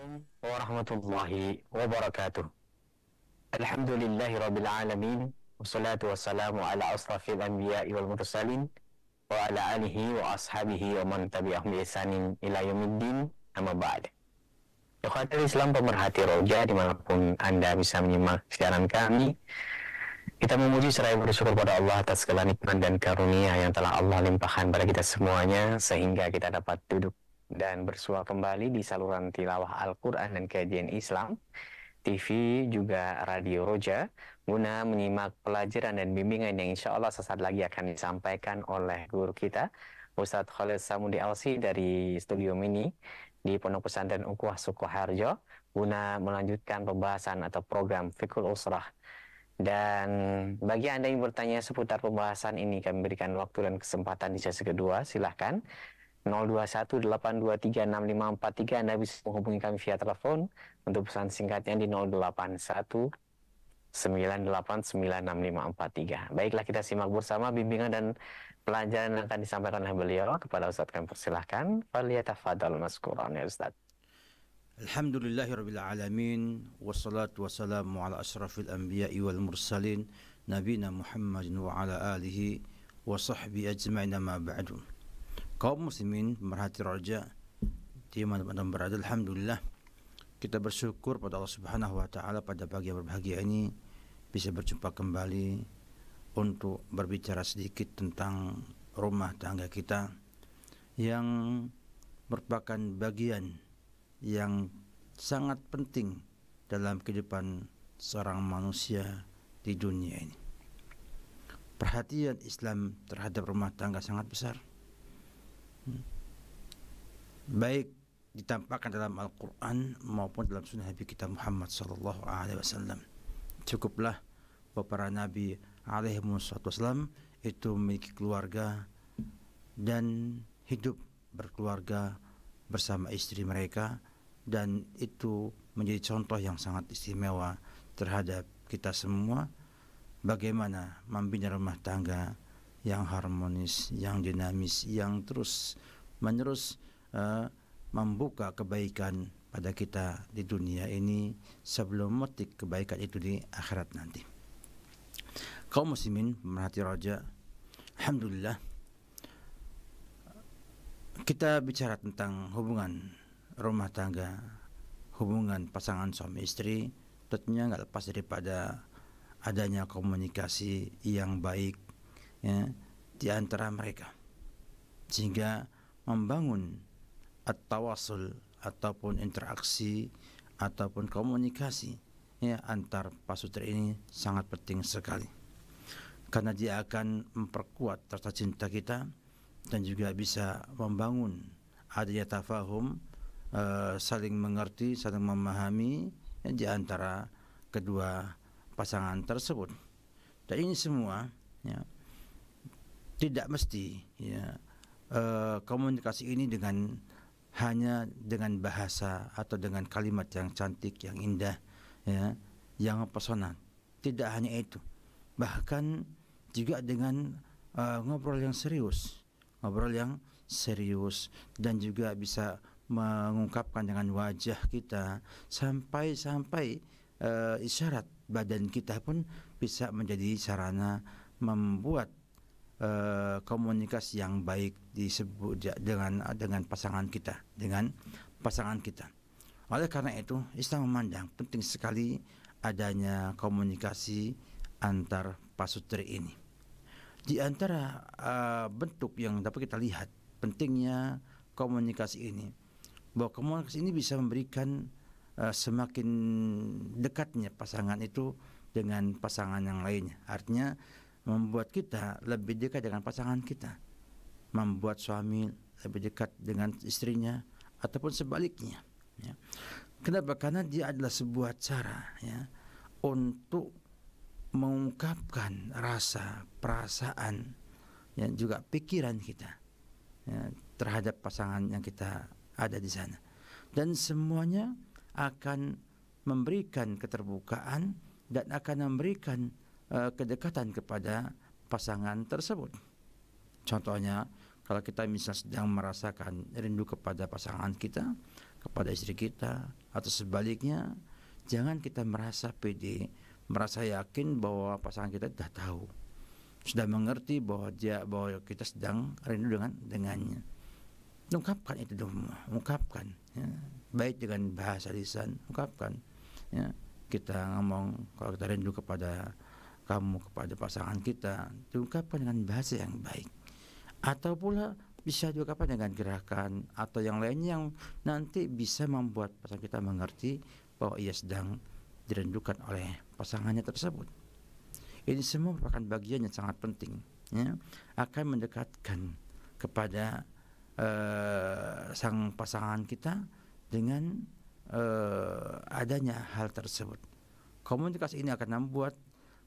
عليكم ورحمة الله وبركاته الحمد لله رب العالمين والصلاة والسلام على أشرف الأنبياء والمرسلين وعلى آله وأصحابه ومن تبعهم بإحسان إلى يوم الدين أما بعد Ikhwatul Islam pemerhati roja dimanapun Anda bisa menyimak siaran kami kita memuji serai bersyukur pada Allah atas segala nikmat dan karunia yang telah Allah limpahkan pada kita semuanya sehingga kita dapat duduk dan bersua kembali di saluran tilawah Al-Quran dan kajian Islam, TV, juga Radio Roja, guna menyimak pelajaran dan bimbingan yang insya Allah sesaat lagi akan disampaikan oleh guru kita, Ustadz Khalid Samudi Alsi dari Studio Mini di Pondok Pesantren Ukuah Sukoharjo, guna melanjutkan pembahasan atau program Fikul Usrah. Dan bagi Anda yang bertanya seputar pembahasan ini, kami berikan waktu dan kesempatan di sesi kedua, silahkan 0218236543 Anda bisa menghubungi kami via telepon untuk pesan singkatnya di 0819896543. Baiklah kita simak bersama bimbingan dan pelajaran yang akan disampaikan oleh beliau kepada Ustaz kami persilahkan. Faliyatafadal maskuran ya Ustaz. Alhamdulillahi Alamin Wassalatu wassalamu ala ashrafil anbiya'i wal mursalin Nabina Muhammadin wa ala alihi Wa sahbihi ajma'ina ma ba'du kaum muslimin merhati roja di mana berada alhamdulillah kita bersyukur pada Allah Subhanahu wa taala pada pagi yang berbahagia ini bisa berjumpa kembali untuk berbicara sedikit tentang rumah tangga kita yang merupakan bagian yang sangat penting dalam kehidupan seorang manusia di dunia ini. Perhatian Islam terhadap rumah tangga sangat besar baik ditampakkan dalam Al-Quran maupun dalam sunnah Nabi kita Muhammad Sallallahu Alaihi Wasallam cukuplah bahwa para Nabi Alaihi Wasallam itu memiliki keluarga dan hidup berkeluarga bersama istri mereka dan itu menjadi contoh yang sangat istimewa terhadap kita semua bagaimana membina rumah tangga yang harmonis, yang dinamis, yang terus menerus uh, membuka kebaikan pada kita di dunia ini sebelum metik kebaikan itu di akhirat nanti. Kaum muslimin pemerhati raja, alhamdulillah kita bicara tentang hubungan rumah tangga, hubungan pasangan suami istri tentunya nggak lepas daripada adanya komunikasi yang baik ya, di antara mereka sehingga membangun at-tawasul ataupun interaksi ataupun komunikasi ya antar pasutri ini sangat penting sekali karena dia akan memperkuat rasa cinta kita dan juga bisa membangun adanya tafahum uh, saling mengerti saling memahami ya, di antara kedua pasangan tersebut dan ini semua ya, tidak mesti ya eh, komunikasi ini dengan hanya dengan bahasa atau dengan kalimat yang cantik, yang indah, ya, yang pesona Tidak hanya itu, bahkan juga dengan uh, ngobrol yang serius, ngobrol yang serius dan juga bisa mengungkapkan dengan wajah kita sampai-sampai uh, isyarat badan kita pun bisa menjadi sarana membuat Eh, komunikasi yang baik disebut dengan dengan pasangan kita, dengan pasangan kita. Oleh karena itu, Islam memandang penting sekali adanya komunikasi antar pasutri ini. Di antara uh, bentuk yang dapat kita lihat pentingnya komunikasi ini, bahwa komunikasi ini bisa memberikan uh, semakin dekatnya pasangan itu dengan pasangan yang lainnya. Artinya membuat kita lebih dekat dengan pasangan kita, membuat suami lebih dekat dengan istrinya ataupun sebaliknya. Ya. Kenapa? Karena dia adalah sebuah cara ya untuk mengungkapkan rasa, perasaan, ya, juga pikiran kita ya, terhadap pasangan yang kita ada di sana. Dan semuanya akan memberikan keterbukaan dan akan memberikan Eh, kedekatan kepada pasangan tersebut. Contohnya, kalau kita misal sedang merasakan rindu kepada pasangan kita, kepada istri kita, atau sebaliknya, jangan kita merasa pede, merasa yakin bahwa pasangan kita sudah tahu, sudah mengerti bahwa dia bahwa kita sedang rindu dengan dengannya. Ungkapkan itu dong, ungkapkan, ya. baik dengan bahasa lisan, ungkapkan. Ya. Kita ngomong kalau kita rindu kepada kamu kepada pasangan kita diungkapkan dengan bahasa yang baik atau pula bisa diungkapkan dengan gerakan atau yang lainnya yang nanti bisa membuat pasangan kita mengerti bahwa ia sedang dirindukan oleh pasangannya tersebut. Ini semua merupakan bagian yang sangat penting, ya, akan mendekatkan kepada uh, sang pasangan kita dengan uh, adanya hal tersebut. Komunikasi ini akan membuat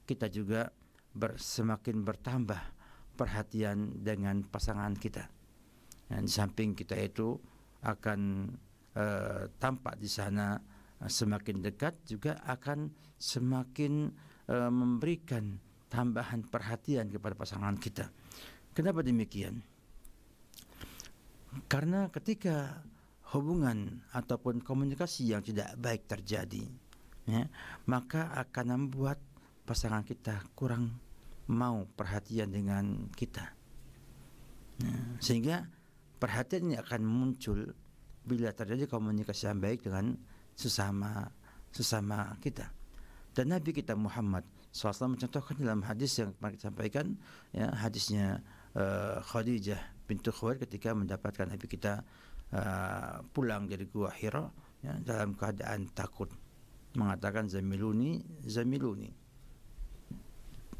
kita juga ber, semakin bertambah perhatian dengan pasangan kita. Dan di samping kita itu akan e, tampak di sana eh, semakin dekat juga akan semakin e, memberikan tambahan perhatian kepada pasangan kita. Kenapa demikian? Karena ketika hubungan ataupun komunikasi yang tidak baik terjadi, ya, maka akan membuat pasangan kita kurang mau perhatian dengan kita. Nah, sehingga perhatian ini akan muncul bila terjadi komunikasi yang baik dengan sesama sesama kita. Dan Nabi kita Muhammad SAW mencontohkan dalam hadis yang kemarin sampaikan, ya, hadisnya uh, Khadijah pintu Khuwailid ketika mendapatkan Nabi kita uh, pulang dari gua Hira ya, dalam keadaan takut mengatakan zamiluni zamiluni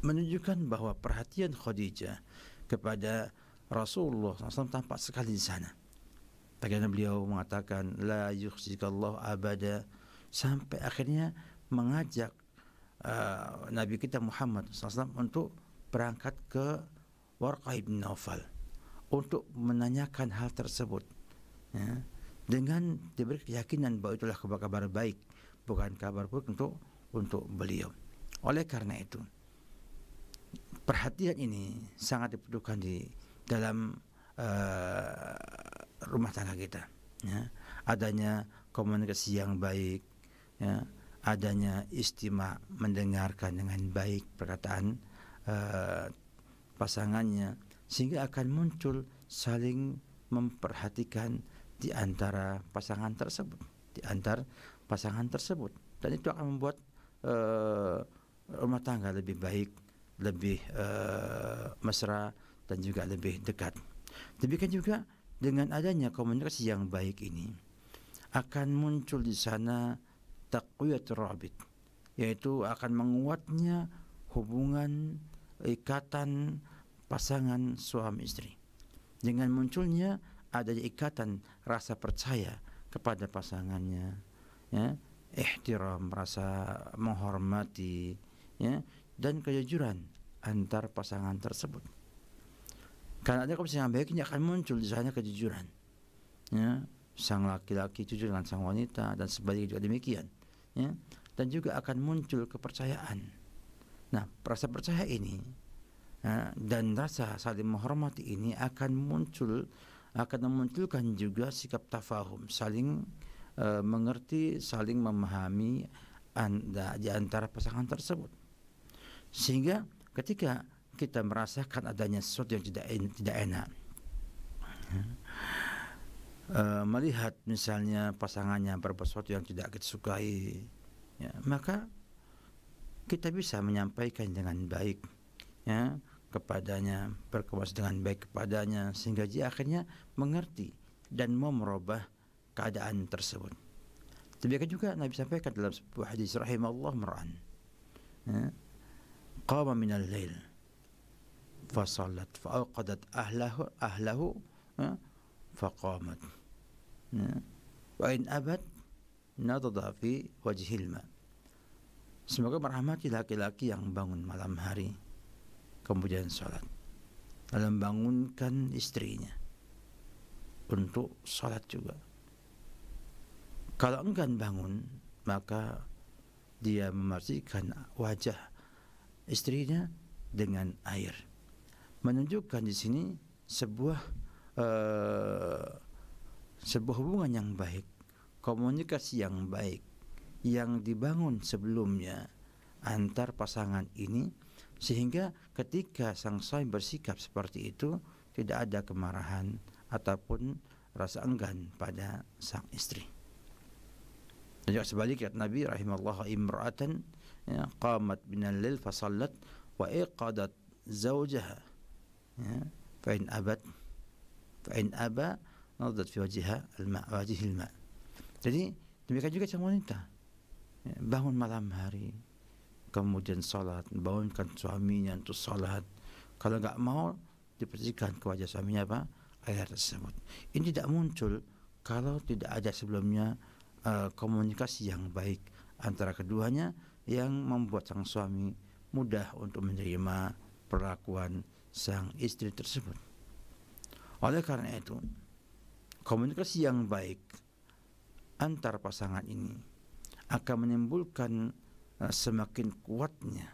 menunjukkan bahwa perhatian Khadijah kepada Rasulullah SAW tampak sekali di sana. Bagaimana beliau mengatakan la yukhzikallahu abada sampai akhirnya mengajak uh, Nabi kita Muhammad SAW untuk berangkat ke Warqah ibn Naufal untuk menanyakan hal tersebut ya, dengan diberi keyakinan bahwa itulah kabar baik bukan kabar buruk untuk untuk beliau. Oleh karena itu, perhatian ini sangat diperlukan di dalam uh, rumah tangga kita. Ya. Adanya komunikasi yang baik, ya. adanya istimewa mendengarkan dengan baik perkataan uh, pasangannya, sehingga akan muncul saling memperhatikan di antara pasangan tersebut, di antar pasangan tersebut, dan itu akan membuat uh, rumah tangga lebih baik lebih uh, mesra dan juga lebih dekat. Demikian juga dengan adanya komunikasi yang baik ini akan muncul di sana takwiyat rabit yaitu akan menguatnya hubungan ikatan pasangan suami istri. Dengan munculnya adanya ikatan rasa percaya kepada pasangannya ya ihtiram rasa menghormati ya dan kejujuran antar pasangan tersebut. Karena ada yang baik ini akan muncul di sana kejujuran. Ya, sang laki-laki jujur dengan sang wanita dan sebaliknya juga demikian. Ya, dan juga akan muncul kepercayaan. Nah, rasa percaya ini ya, dan rasa saling menghormati ini akan muncul akan memunculkan juga sikap tafahum, saling uh, mengerti, saling memahami anda di antara pasangan tersebut. Sehingga ketika kita merasakan adanya sesuatu yang tidak en tidak enak, uh, melihat misalnya pasangannya berbuat sesuatu yang tidak kita sukai, ya, maka kita bisa menyampaikan dengan baik, ya, kepadanya, berkuasa dengan baik kepadanya, sehingga dia akhirnya mengerti dan mau merubah keadaan tersebut. Demikian juga Nabi sampaikan dalam sebuah hadis rahimahullah mer'an. Ya qama min al lail fa faqadat ahlahu ahlahu qamat wa in abad nadada fi wajhil ma semoga merahmati laki-laki yang bangun malam hari kemudian salat dalam bangunkan istrinya untuk salat juga kalau enggan bangun maka dia memastikan wajah istrinya dengan air. Menunjukkan di sini sebuah uh, sebuah hubungan yang baik, komunikasi yang baik yang dibangun sebelumnya antar pasangan ini sehingga ketika sang suami bersikap seperti itu tidak ada kemarahan ataupun rasa enggan pada sang istri. Dan juga sebaliknya Nabi rahimallahu imra'atan ya, qamat minal lil fasallat wa iqadat zawjaha ya, fa in abat fa in aba nadat fi wajhiha al-ma wajhil ma jadi demikian juga sang wanita ya, bangun malam hari kemudian salat bangunkan suaminya untuk salat kalau enggak mau dipercikan ke wajah suaminya apa air tersebut ini tidak muncul kalau tidak ada sebelumnya uh, komunikasi yang baik antara keduanya yang membuat sang suami mudah untuk menerima perlakuan sang istri tersebut. Oleh karena itu, komunikasi yang baik antar pasangan ini akan menimbulkan eh, semakin kuatnya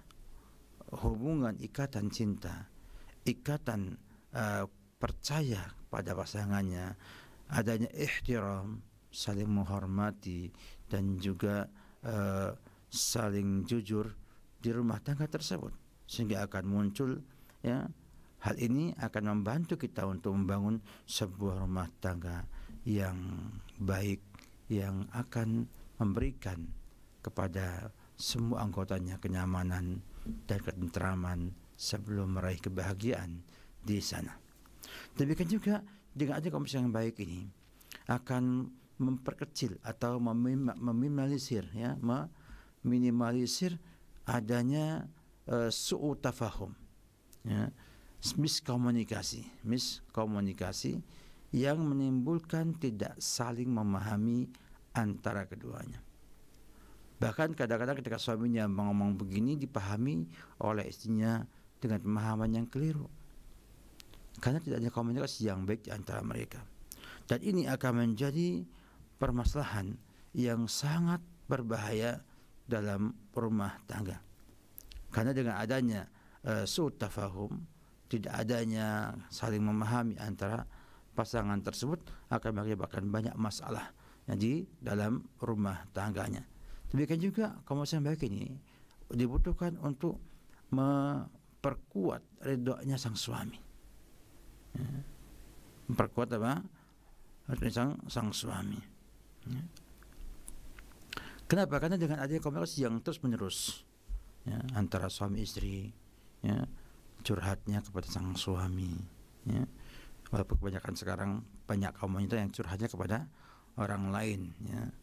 hubungan ikatan cinta, ikatan uh, percaya pada pasangannya, adanya ihtiram, saling menghormati dan juga uh, saling jujur di rumah tangga tersebut sehingga akan muncul ya hal ini akan membantu kita untuk membangun sebuah rumah tangga yang baik yang akan memberikan kepada semua anggotanya kenyamanan dan ketentraman sebelum meraih kebahagiaan di sana. Demikian juga dengan adanya komisi yang baik ini akan memperkecil atau meminimalisir ya me minimalisir adanya uh, eh, su'u tafahum ya, miskomunikasi miskomunikasi yang menimbulkan tidak saling memahami antara keduanya bahkan kadang-kadang ketika suaminya mengomong begini dipahami oleh istrinya dengan pemahaman yang keliru karena tidak ada komunikasi yang baik di antara mereka dan ini akan menjadi permasalahan yang sangat berbahaya dalam rumah tangga. Karena dengan adanya e, tafahum, tidak adanya saling memahami antara pasangan tersebut akan menyebabkan banyak masalah yang di dalam rumah tangganya. Demikian juga kaum yang baik ini dibutuhkan untuk memperkuat redoanya sang suami. Ya. Memperkuat apa? Sang, sang suami. Ya. Kenapa? Karena dengan adanya komunikasi yang terus menerus ya, antara suami istri, ya, curhatnya kepada sang suami. Ya. Walaupun kebanyakan sekarang banyak kaum wanita yang curhatnya kepada orang lain. Ya.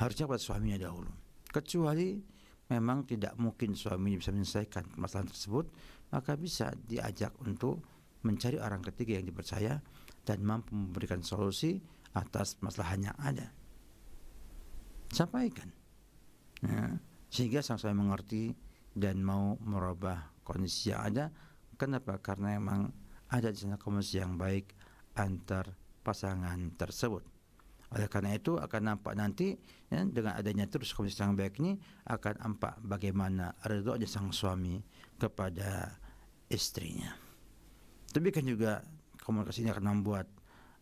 Harusnya kepada suaminya dahulu. Kecuali memang tidak mungkin suami bisa menyelesaikan masalah tersebut, maka bisa diajak untuk mencari orang ketiga yang dipercaya dan mampu memberikan solusi atas masalahnya ada sampaikan ya, sehingga sang suami mengerti dan mau merubah kondisi yang ada kenapa karena emang ada di sana komunikasi yang baik antar pasangan tersebut oleh karena itu akan nampak nanti ya, dengan adanya terus komunikasi yang baik ini akan nampak bagaimana aja sang suami kepada istrinya. tapi kan juga komunikasi ini akan membuat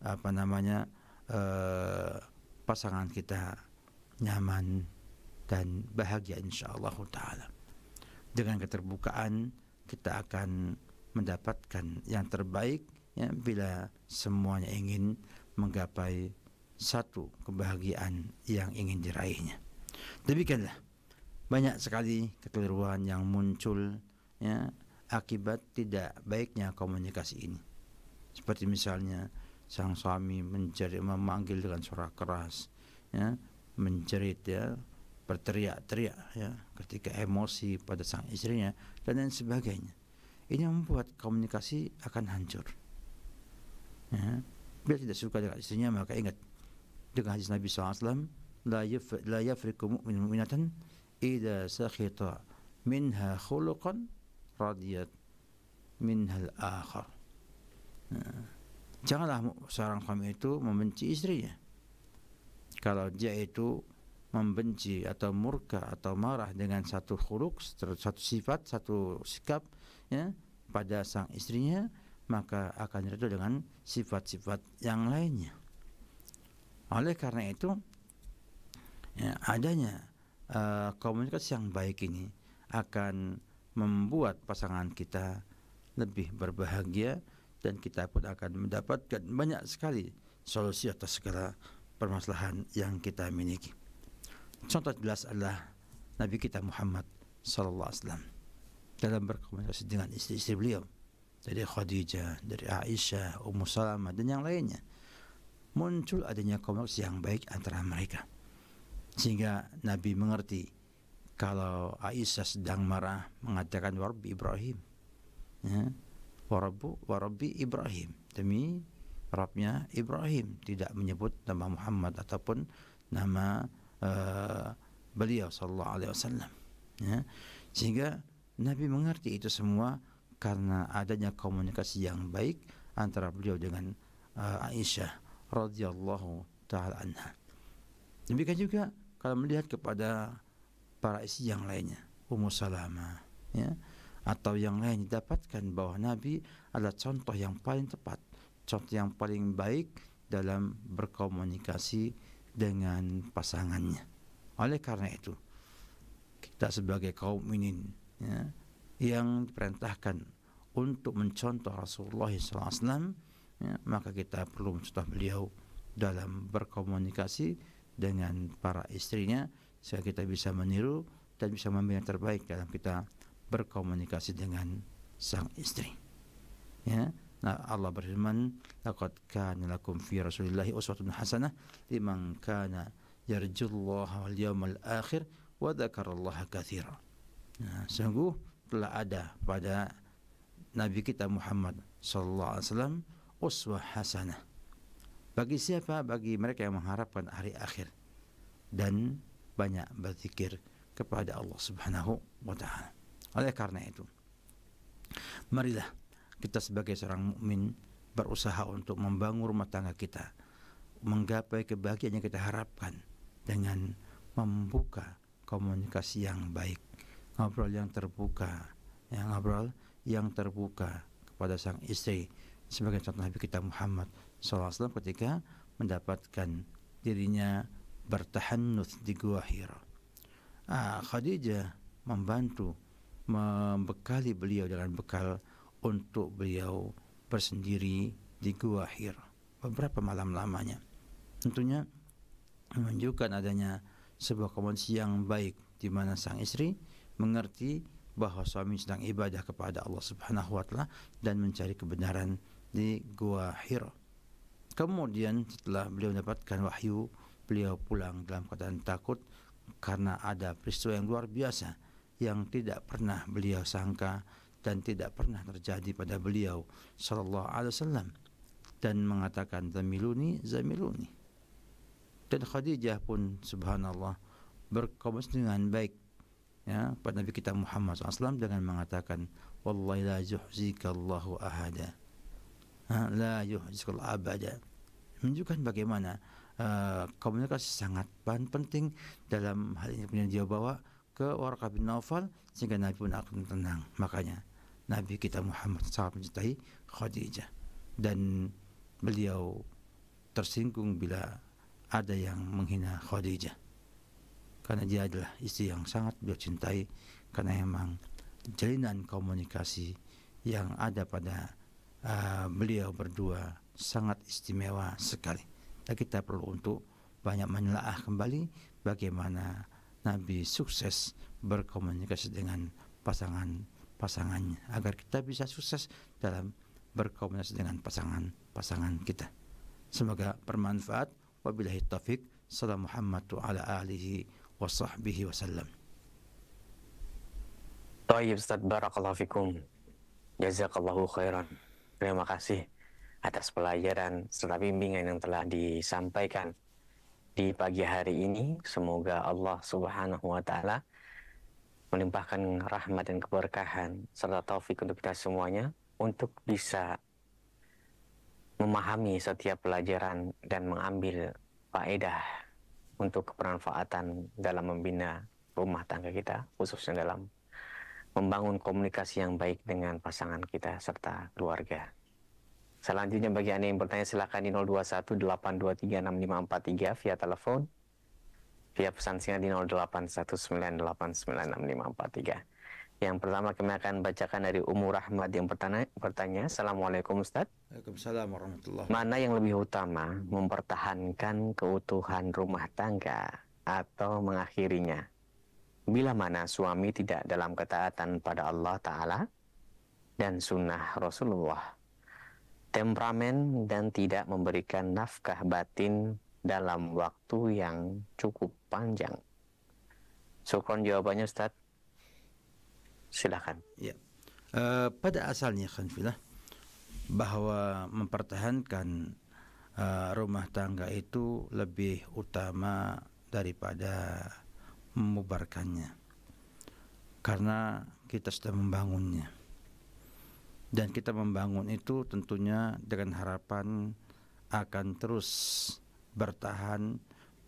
apa namanya eh, pasangan kita nyaman dan bahagia insya Allah Taala. Dengan keterbukaan kita akan mendapatkan yang terbaik ya, bila semuanya ingin menggapai satu kebahagiaan yang ingin diraihnya. Demikianlah banyak sekali kekeliruan yang muncul ya, akibat tidak baiknya komunikasi ini. Seperti misalnya sang suami mencari memanggil dengan suara keras, ya, menjerit ya berteriak-teriak ya ketika emosi pada sang istrinya dan lain sebagainya ini membuat komunikasi akan hancur ya. bila tidak suka dengan istrinya maka ingat dengan hadis Nabi SAW la, yaf, la yafriku mu'min mu'minatan idha sakhita minha khuluqan radiyat minha al-akhar ya. janganlah seorang suami itu membenci istrinya kalau dia itu membenci atau murka atau marah dengan satu huruf satu sifat, satu sikap ya pada sang istrinya, maka akan terjadi dengan sifat-sifat yang lainnya. Oleh karena itu ya, adanya uh, eh, komunikasi yang baik ini akan membuat pasangan kita lebih berbahagia dan kita pun akan mendapatkan banyak sekali solusi atas segala permasalahan yang kita miliki. Contoh jelas adalah Nabi kita Muhammad sallallahu alaihi wasallam dalam berkomunikasi dengan istri-istri beliau dari Khadijah, dari Aisyah, Ummu Salamah dan yang lainnya muncul adanya komunikasi yang baik antara mereka sehingga Nabi mengerti kalau Aisyah sedang marah mengatakan Warbi Ibrahim ya, Warabu, Warabi Ibrahim demi Arabnya Ibrahim tidak menyebut nama Muhammad ataupun nama uh, beliau sallallahu alaihi wasallam ya. sehingga Nabi mengerti itu semua karena adanya komunikasi yang baik antara beliau dengan uh, Aisyah radhiyallahu taala anha demikian juga kalau melihat kepada para isi yang lainnya Ummu Salamah ya atau yang lain didapatkan bahwa Nabi adalah contoh yang paling tepat contoh yang paling baik dalam berkomunikasi dengan pasangannya. Oleh karena itu, kita sebagai kaum minin ya, yang diperintahkan untuk mencontoh Rasulullah SAW, ya, maka kita perlu mencontoh beliau dalam berkomunikasi dengan para istrinya sehingga kita bisa meniru dan bisa memilih yang terbaik dalam kita berkomunikasi dengan sang istri. Ya, Nah, Allah berfirman, "Laqad kana lakum fi Rasulillahi uswatun hasanah liman kana yarjullaha wal yawmal akhir wa dzakarallaha katsira." Nah, sungguh telah ada pada Nabi kita Muhammad sallallahu alaihi wasallam uswah hasanah. Bagi siapa? Bagi mereka yang mengharapkan hari akhir dan banyak berzikir kepada Allah Subhanahu wa taala. Oleh karena itu, marilah kita sebagai seorang mukmin berusaha untuk membangun rumah tangga kita, menggapai kebahagiaan yang kita harapkan dengan membuka komunikasi yang baik, ngobrol yang terbuka, ya ngobrol yang terbuka kepada sang istri sebagai contoh Nabi kita Muhammad SAW ketika mendapatkan dirinya bertahanus di Gua Hira. Ah, Khadijah membantu membekali beliau dengan bekal untuk beliau bersendiri di Gua Hira beberapa malam lamanya. Tentunya menunjukkan adanya sebuah komunikasi yang baik di mana sang istri mengerti bahwa suami sedang ibadah kepada Allah Subhanahu wa taala dan mencari kebenaran di Gua Hira. Kemudian setelah beliau mendapatkan wahyu, beliau pulang dalam keadaan takut karena ada peristiwa yang luar biasa yang tidak pernah beliau sangka dan tidak pernah terjadi pada beliau sallallahu alaihi wasallam dan mengatakan zamiluni zamiluni dan Khadijah pun subhanallah berkomunikasi dengan baik ya pada Nabi kita Muhammad SAW dengan mengatakan wallahi la yuhzika Allahu ahada ha, la yuhzika abada menunjukkan bagaimana uh, komunikasi sangat penting dalam hal ini kemudian dia bawa ke Warqa bin Naufal sehingga Nabi pun akan tenang makanya Nabi kita Muhammad sangat mencintai Khadijah dan beliau tersinggung bila ada yang menghina Khadijah karena dia adalah istri yang sangat beliau cintai karena memang jalinan komunikasi yang ada pada uh, beliau berdua sangat istimewa sekali dan kita perlu untuk banyak menelaah kembali bagaimana Nabi sukses berkomunikasi dengan pasangan pasangannya agar kita bisa sukses dalam berkomunikasi dengan pasangan-pasangan kita. Semoga bermanfaat. Wabillahi taufik. Salam Muhammad wa ala alihi wa sahbihi wa sallam. Tayyib Ustaz Barakallahu Fikum. Jazakallahu khairan. Terima kasih atas pelajaran serta bimbingan yang telah disampaikan di pagi hari ini. Semoga Allah Subhanahu wa taala melimpahkan rahmat dan keberkahan serta taufik untuk kita semuanya untuk bisa memahami setiap pelajaran dan mengambil faedah untuk kebermanfaatan dalam membina rumah tangga kita, khususnya dalam membangun komunikasi yang baik dengan pasangan kita serta keluarga. Selanjutnya bagi Anda yang bertanya silakan di 0218236543 via telepon via pesan singkat di 0819896543 Yang pertama kami akan bacakan dari Umur Rahmat yang bertanya, bertanya Assalamualaikum Ustaz. Waalaikumsalam warahmatullahi Mana yang lebih utama, mempertahankan keutuhan rumah tangga atau mengakhirinya? Bila mana suami tidak dalam ketaatan pada Allah Ta'ala dan sunnah Rasulullah, temperamen dan tidak memberikan nafkah batin dalam waktu yang cukup panjang? Sukron jawabannya Ustaz. Silakan. Ya. Uh, pada asalnya kan Bila bahwa mempertahankan uh, rumah tangga itu lebih utama daripada memubarkannya. Karena kita sudah membangunnya. Dan kita membangun itu tentunya dengan harapan akan terus bertahan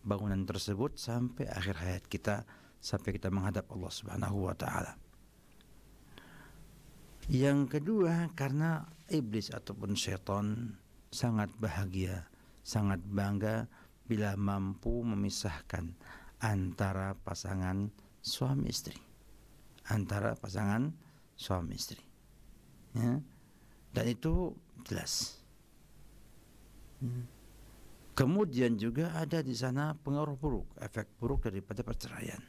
bangunan tersebut sampai akhir hayat kita sampai kita menghadap Allah Subhanahu wa taala. Yang kedua karena iblis ataupun setan sangat bahagia, sangat bangga bila mampu memisahkan antara pasangan suami istri. Antara pasangan suami istri. Ya. Dan itu jelas. Hmm. Kemudian juga ada di sana pengaruh buruk, efek buruk daripada perceraian.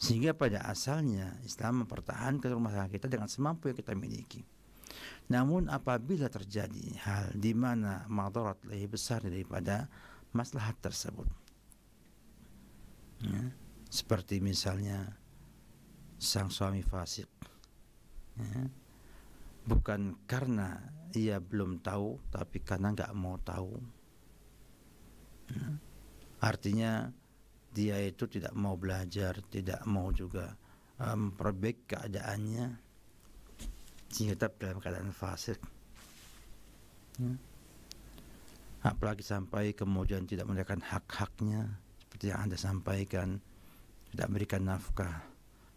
Sehingga pada asalnya Islam mempertahankan rumah tangga kita dengan semampu yang kita miliki. Namun apabila terjadi hal di mana madarat lebih besar daripada maslahat tersebut. Ya, seperti misalnya sang suami fasik. Ya, bukan karena ia belum tahu tapi karena nggak mau tahu ya. artinya dia itu tidak mau belajar tidak mau juga eh, memperbaiki um, keadaannya sehingga tetap dalam keadaan fasik ya. apalagi sampai kemudian tidak mendapatkan hak-haknya seperti yang anda sampaikan tidak memberikan nafkah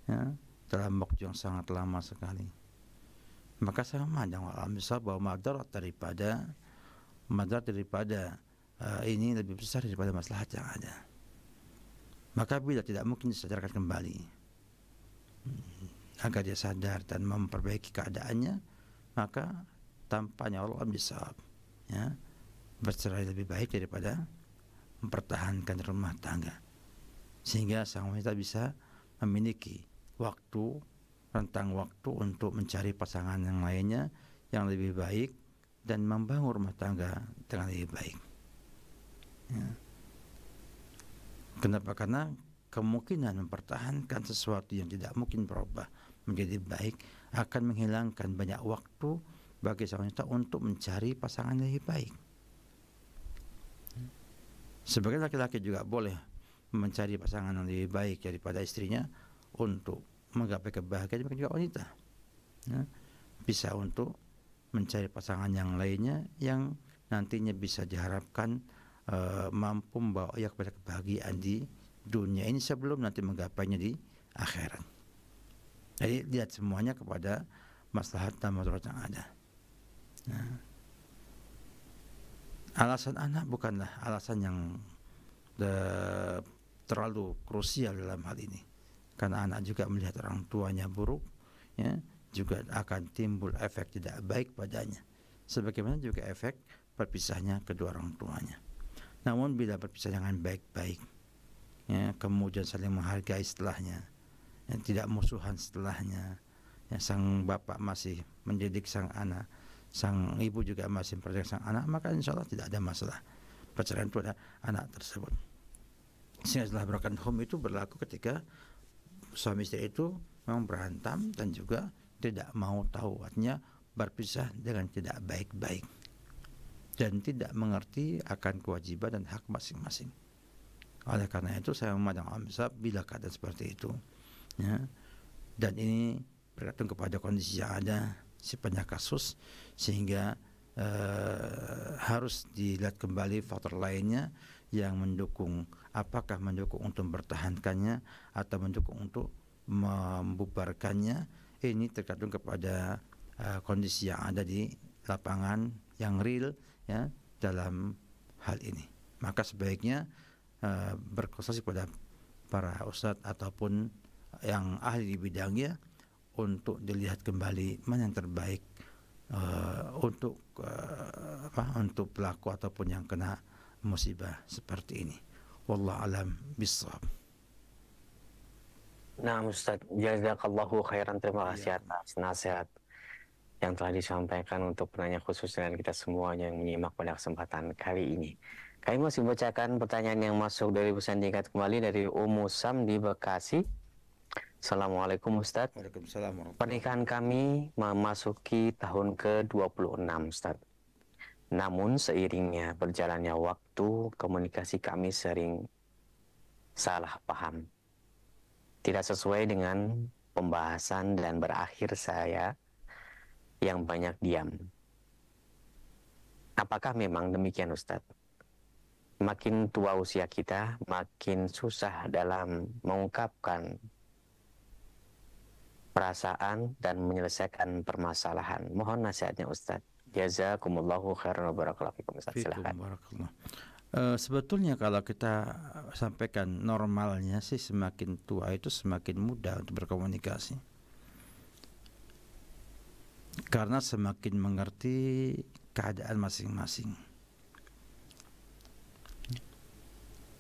ya, dalam waktu yang sangat lama sekali maka sama jangan besar bahwa madarat daripada madarat daripada uh, ini lebih besar daripada maslahat yang ada maka bila tidak mungkin disadarkan kembali hmm, agar dia sadar dan memperbaiki keadaannya maka tampaknya Allah bisa ya bercerai lebih baik daripada mempertahankan rumah tangga sehingga sang wanita bisa memiliki waktu rentang waktu untuk mencari pasangan yang lainnya yang lebih baik dan membangun rumah tangga dengan lebih baik. Ya. Kenapa? Karena kemungkinan mempertahankan sesuatu yang tidak mungkin berubah menjadi baik akan menghilangkan banyak waktu bagi seorang wanita untuk mencari pasangan yang lebih baik. Sebagai laki-laki juga boleh mencari pasangan yang lebih baik daripada istrinya untuk menggapai kebahagiaan mungkin juga wanita ya. bisa untuk mencari pasangan yang lainnya yang nantinya bisa diharapkan uh, mampu membawa ia kepada kebahagiaan di dunia ini sebelum nanti menggapainya di akhirat. Jadi lihat semuanya kepada maslahat dan masalah yang ada. Nah, alasan anak bukanlah alasan yang eh, terlalu krusial dalam hal ini karena anak juga melihat orang tuanya buruk ya juga akan timbul efek tidak baik padanya sebagaimana juga efek perpisahnya kedua orang tuanya namun bila berpisah dengan baik-baik ya kemudian saling menghargai setelahnya yang tidak musuhan setelahnya ya, sang bapak masih mendidik sang anak sang ibu juga masih mempercayai sang anak maka insya Allah tidak ada masalah perceraian pada anak tersebut sehingga setelah broken home itu berlaku ketika suami istri itu memang berantem dan juga tidak mau tahu artinya berpisah dengan tidak baik-baik dan tidak mengerti akan kewajiban dan hak masing-masing. Oleh karena itu saya memandang Amsa bila keadaan seperti itu. Ya. Dan ini bergantung kepada kondisi yang ada sepanjang kasus sehingga eh, harus dilihat kembali faktor lainnya yang mendukung apakah mendukung untuk mempertahankannya atau mendukung untuk membubarkannya ini tergantung kepada uh, kondisi yang ada di lapangan yang real ya dalam hal ini maka sebaiknya uh, eh, berkonsultasi pada para ustadz ataupun yang ahli di bidangnya untuk dilihat kembali mana yang terbaik uh, untuk uh, apa untuk pelaku ataupun yang kena musibah seperti ini. Wallah alam bisawab. Nah Ustaz, jazakallahu khairan terima iya. kasih ya. atas nasihat yang telah disampaikan untuk penanya khusus dan kita semuanya yang menyimak pada kesempatan kali ini. Kami masih bacakan pertanyaan yang masuk dari pesan tingkat kembali dari Umu Sam di Bekasi. Assalamualaikum Ustaz. Waalaikumsalam. Pernikahan kami memasuki tahun ke-26 Ustaz. Namun seiringnya berjalannya waktu, komunikasi kami sering salah paham. Tidak sesuai dengan pembahasan dan berakhir saya yang banyak diam. Apakah memang demikian Ustadz? Makin tua usia kita, makin susah dalam mengungkapkan perasaan dan menyelesaikan permasalahan. Mohon nasihatnya Ustadz. Jazakumullahu khairan wa barakallahu Silakan. Uh, sebetulnya kalau kita sampaikan normalnya sih semakin tua itu semakin mudah untuk berkomunikasi karena semakin mengerti keadaan masing-masing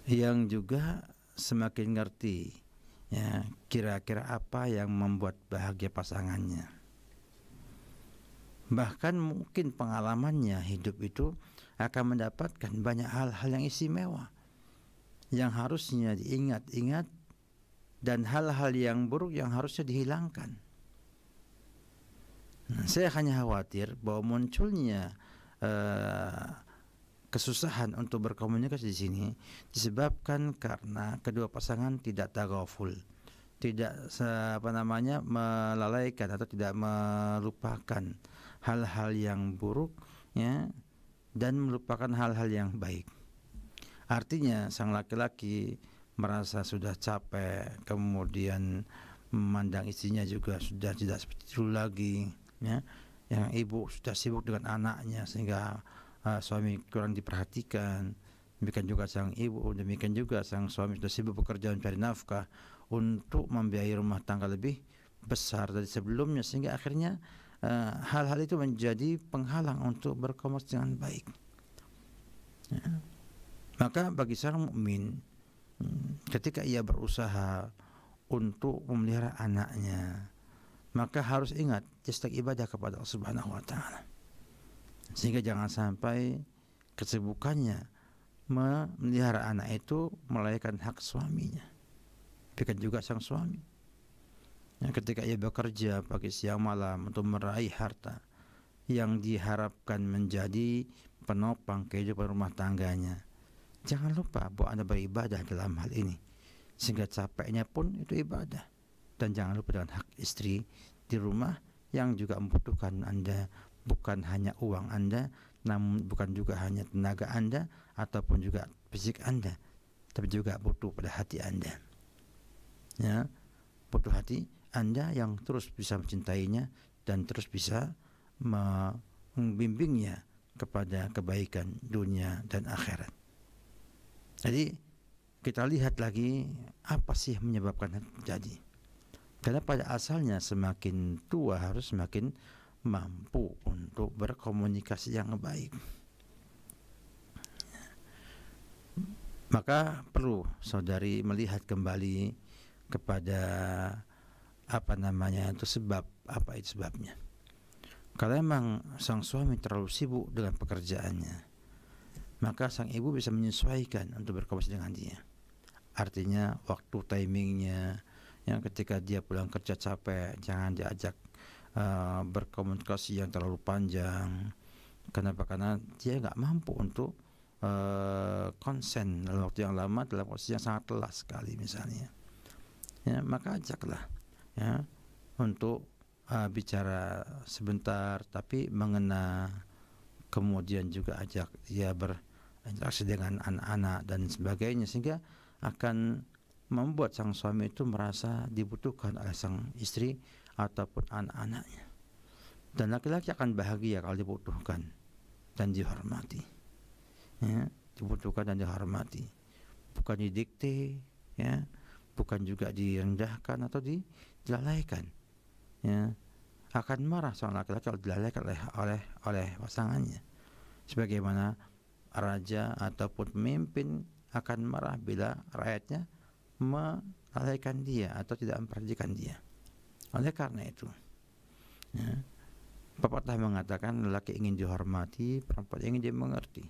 yang juga semakin ngerti ya kira-kira apa yang membuat bahagia pasangannya bahkan mungkin pengalamannya hidup itu akan mendapatkan banyak hal-hal yang istimewa yang harusnya diingat-ingat dan hal-hal yang buruk yang harusnya dihilangkan. Nah, saya hanya khawatir bahwa munculnya uh, kesusahan untuk berkomunikasi di sini disebabkan karena kedua pasangan tidak tagaful, tidak apa namanya melalaikan atau tidak melupakan hal-hal yang buruk ya dan melupakan hal-hal yang baik. Artinya sang laki-laki merasa sudah capek, kemudian memandang istrinya juga sudah tidak seperti dulu lagi, ya. Yang ibu sudah sibuk dengan anaknya sehingga uh, suami kurang diperhatikan. Demikian juga sang ibu, demikian juga sang suami sudah sibuk bekerja mencari nafkah untuk membiayai rumah tangga lebih besar dari sebelumnya sehingga akhirnya Eh, hal-hal uh, itu menjadi penghalang untuk berkomunikasi dengan baik. Ya. Maka bagi seorang mukmin hmm, ketika ia berusaha untuk memelihara anaknya, maka harus ingat istek ibadah kepada Allah Subhanahu wa taala. Sehingga jangan sampai kesibukannya memelihara anak itu melainkan hak suaminya. Bukan juga sang suami ya, ketika ia bekerja pagi siang malam untuk meraih harta yang diharapkan menjadi penopang kehidupan rumah tangganya. Jangan lupa bahwa Anda beribadah dalam hal ini. Sehingga capeknya pun itu ibadah. Dan jangan lupa dengan hak istri di rumah yang juga membutuhkan Anda bukan hanya uang Anda, namun bukan juga hanya tenaga Anda ataupun juga fisik Anda, tapi juga butuh pada hati Anda. Ya, butuh hati anda yang terus bisa mencintainya dan terus bisa membimbingnya kepada kebaikan dunia dan akhirat. Jadi kita lihat lagi apa sih menyebabkan terjadi. Karena pada asalnya semakin tua harus semakin mampu untuk berkomunikasi yang baik. Maka perlu saudari melihat kembali kepada apa namanya itu sebab apa itu sebabnya kalau emang sang suami terlalu sibuk dengan pekerjaannya maka sang ibu bisa menyesuaikan untuk berkomunikasi dengan dia artinya waktu timingnya yang ketika dia pulang kerja capek jangan diajak uh, berkomunikasi yang terlalu panjang kenapa karena dia nggak mampu untuk uh, konsen dalam waktu yang lama dalam posisi yang sangat telas sekali misalnya ya maka ajaklah ya untuk uh, bicara sebentar tapi mengena kemudian juga ajak ya berinteraksi dengan anak-anak dan sebagainya sehingga akan membuat sang suami itu merasa dibutuhkan oleh sang istri ataupun anak-anaknya dan laki-laki akan bahagia kalau dibutuhkan dan dihormati ya, dibutuhkan dan dihormati bukan didikte ya bukan juga direndahkan atau di dilalaikan ya akan marah seorang laki-laki kalau dilalaikan oleh oleh oleh pasangannya sebagaimana raja ataupun pemimpin akan marah bila rakyatnya melalaikan dia atau tidak memperhatikan dia oleh karena itu ya, pepatah mengatakan lelaki ingin dihormati perempuan ingin dimengerti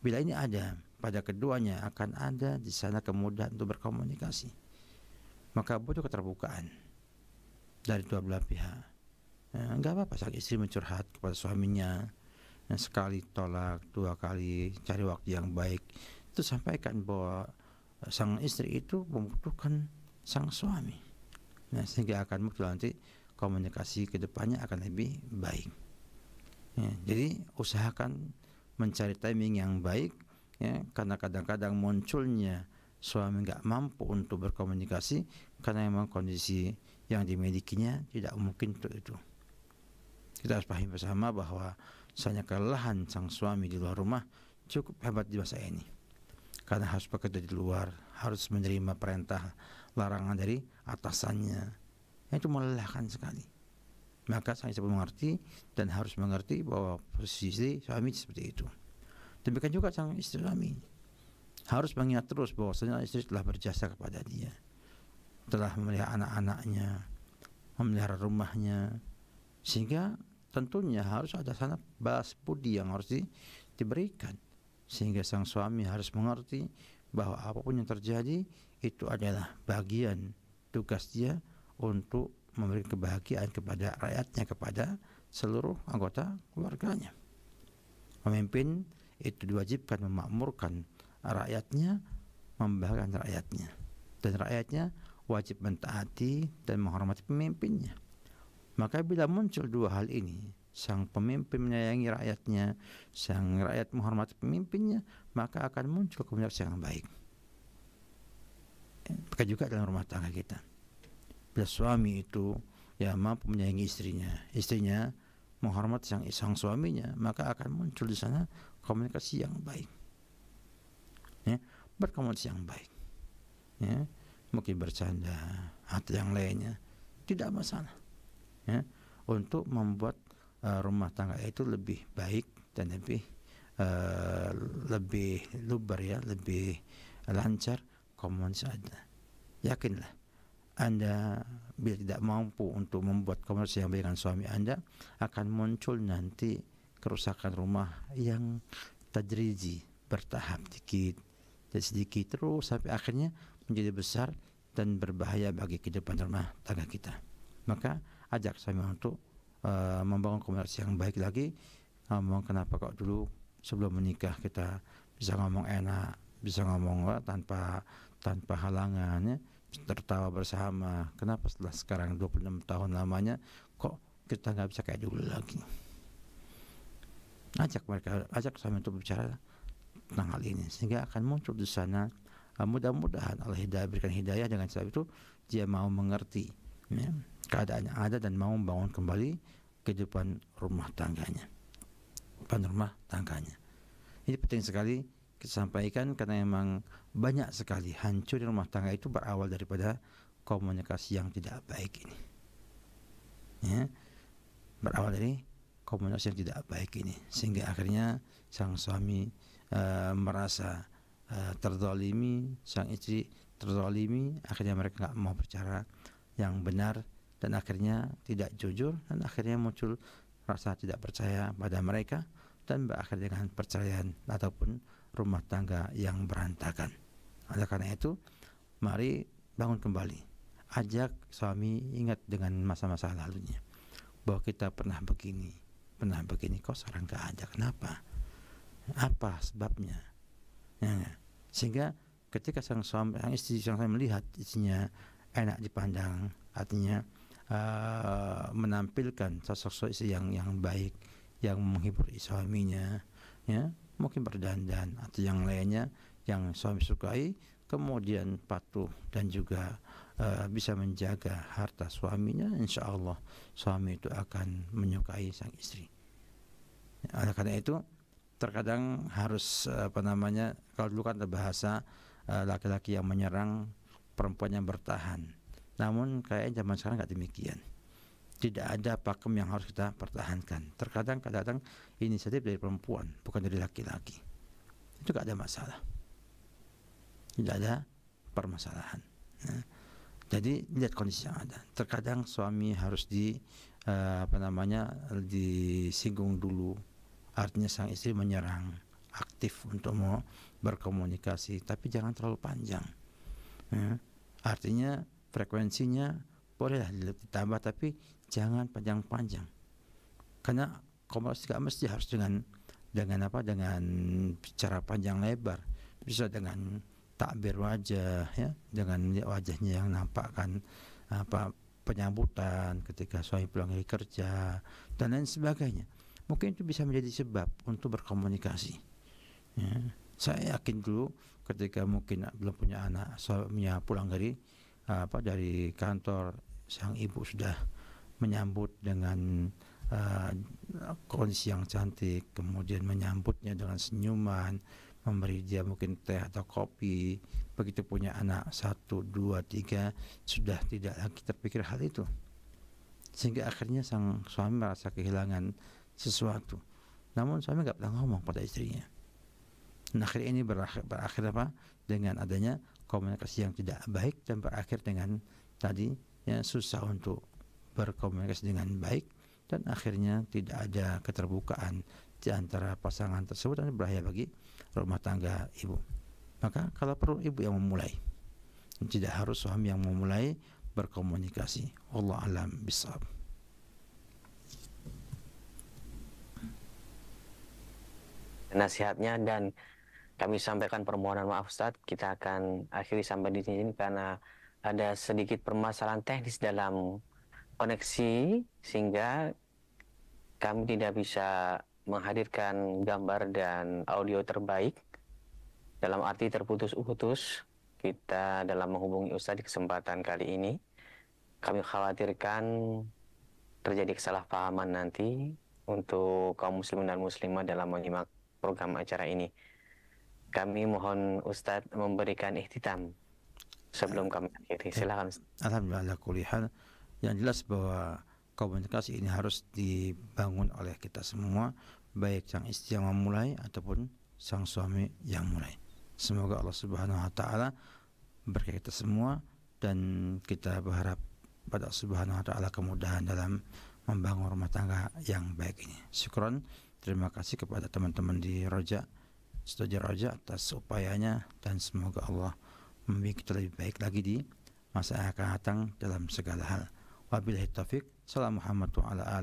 bila ini ada pada keduanya akan ada di sana kemudahan untuk berkomunikasi maka butuh keterbukaan dari dua belah pihak ya, apa-apa sang istri mencurhat kepada suaminya ya, sekali tolak dua kali cari waktu yang baik itu sampaikan bahwa e, sang istri itu membutuhkan sang suami nah, sehingga akan muncul nanti komunikasi ke depannya akan lebih baik ya, jadi usahakan mencari timing yang baik ya karena kadang-kadang munculnya suami nggak mampu untuk berkomunikasi karena memang kondisi yang dimilikinya tidak mungkin untuk itu. Kita harus pahami bersama bahwa hanya kelelahan sang suami di luar rumah cukup hebat di masa ini. Karena harus bekerja di luar, harus menerima perintah larangan dari atasannya. Itu melelahkan sekali. Maka sang istri mengerti dan harus mengerti bahwa posisi suami seperti itu. Demikian juga sang istri suami harus mengingat terus bahwasanya istri telah berjasa kepada dia telah memelihara anak-anaknya memelihara rumahnya sehingga tentunya harus ada sana balas budi yang harus di, diberikan sehingga sang suami harus mengerti bahwa apapun yang terjadi itu adalah bagian tugas dia untuk memberi kebahagiaan kepada rakyatnya kepada seluruh anggota keluarganya Memimpin itu diwajibkan memakmurkan rakyatnya membahagiakan rakyatnya dan rakyatnya wajib mentaati dan menghormati pemimpinnya. Maka bila muncul dua hal ini, sang pemimpin menyayangi rakyatnya, sang rakyat menghormati pemimpinnya, maka akan muncul komunikasi yang baik. Maka juga dalam rumah tangga kita. Bila suami itu ya mampu menyayangi istrinya, istrinya menghormati sang, sang suaminya, maka akan muncul di sana komunikasi yang baik ya, berkomunikasi yang baik ya, mungkin bercanda atau yang lainnya tidak masalah ya, untuk membuat uh, rumah tangga itu lebih baik dan lebih uh, lebih luber ya lebih lancar komunikasi ada yakinlah anda bila tidak mampu untuk membuat komunikasi yang baik dengan suami Anda akan muncul nanti kerusakan rumah yang tajriji bertahap dikit dari sedikit terus sampai akhirnya menjadi besar dan berbahaya bagi kehidupan rumah tangga kita. Maka ajak saya untuk uh, membangun komunikasi yang baik lagi. Ngomong eh, kenapa kok dulu sebelum menikah kita bisa ngomong enak, bisa ngomong uh, tanpa tanpa halangannya, tertawa bersama. Kenapa setelah sekarang 26 tahun lamanya kok kita nggak bisa kayak dulu lagi? Ajak mereka, ajak saya untuk bicara tentang hal ini sehingga akan muncul di sana uh, mudah-mudahan Allah hidayah berikan hidayah dengan sebab itu dia mau mengerti ya, keadaan yang ada dan mau membangun kembali kehidupan rumah tangganya kehidupan rumah tangganya ini penting sekali kita sampaikan karena memang banyak sekali hancur di rumah tangga itu berawal daripada komunikasi yang tidak baik ini ya berawal dari komunikasi yang tidak baik ini sehingga akhirnya sang suami uh, merasa uh, eh, terzolimi, sang istri terzolimi, akhirnya mereka nggak mau bicara yang benar dan akhirnya tidak jujur dan akhirnya muncul rasa tidak percaya pada mereka dan berakhir dengan perceraian ataupun rumah tangga yang berantakan. Oleh karena itu, mari bangun kembali. Ajak suami ingat dengan masa-masa lalunya bahwa kita pernah begini, pernah begini. Kok sekarang gak ajak Kenapa? apa sebabnya ya, sehingga ketika sang suami sang istri sang suami melihat istrinya enak dipandang artinya uh, menampilkan sosok istri yang yang baik yang menghibur suaminya ya mungkin berdandan atau yang lainnya yang suami sukai kemudian patuh dan juga uh, bisa menjaga harta suaminya insya Allah suami itu akan menyukai sang istri oleh karena itu terkadang harus eh, apa namanya kalau dulu kan ada bahasa eh, laki-laki yang menyerang perempuan yang bertahan. Namun kayaknya zaman sekarang nggak demikian. Tidak ada pakem yang harus kita pertahankan. Terkadang kadang inisiatif dari perempuan bukan dari laki-laki. Itu nggak ada masalah. Tidak ada permasalahan. Nah, jadi lihat kondisi yang ada. Terkadang suami harus di eh, apa namanya disinggung dulu Artinya sang istri menyerang aktif untuk mau berkomunikasi, tapi jangan terlalu panjang. Ya. Artinya frekuensinya bolehlah ditambah, tapi jangan panjang-panjang. Karena komunikasi tidak mesti harus dengan dengan apa? Dengan cara panjang lebar, bisa dengan takbir wajah, ya, dengan wajahnya yang nampakkan apa penyambutan ketika suami pulang dari kerja dan lain sebagainya mungkin itu bisa menjadi sebab untuk berkomunikasi ya. saya yakin dulu ketika mungkin belum punya anak suaminya pulang dari apa dari kantor sang ibu sudah menyambut dengan uh, kondisi yang cantik kemudian menyambutnya dengan senyuman memberi dia mungkin teh atau kopi begitu punya anak satu dua tiga sudah tidak lagi terpikir hal itu sehingga akhirnya sang suami merasa kehilangan sesuatu. Namun suami nggak pernah ngomong pada istrinya. Nah, akhirnya ini berakhir, berakhir apa? Dengan adanya komunikasi yang tidak baik dan berakhir dengan tadi ya susah untuk berkomunikasi dengan baik dan akhirnya tidak ada keterbukaan di antara pasangan tersebut dan berbahaya bagi rumah tangga ibu. Maka kalau perlu ibu yang memulai. Tidak harus suami yang memulai berkomunikasi. Allah alam bisab. nasihatnya dan kami sampaikan permohonan maaf Ustadz. Kita akan akhiri sampai di sini karena ada sedikit permasalahan teknis dalam koneksi sehingga kami tidak bisa menghadirkan gambar dan audio terbaik dalam arti terputus-putus kita dalam menghubungi Ustadz di kesempatan kali ini kami khawatirkan terjadi kesalahpahaman nanti untuk kaum muslim dan muslimah dalam menyimak program acara ini. Kami mohon Ustadz memberikan ikhtitam sebelum ah. kami akhiri. Eh, Silakan. Alhamdulillah kuliah Yang jelas bahwa komunikasi ini harus dibangun oleh kita semua, baik sang istri yang memulai ataupun sang suami yang mulai. Semoga Allah Subhanahu wa taala berkah kita semua dan kita berharap pada Allah Subhanahu wa taala kemudahan dalam membangun rumah tangga yang baik ini. Syukron. Terima kasih kepada teman-teman di Roja, Studio Roja atas upayanya dan semoga Allah membuat kita lebih baik lagi di masa yang akan datang dalam segala hal. Wabillahi taufik. Salam Muhammad wa ala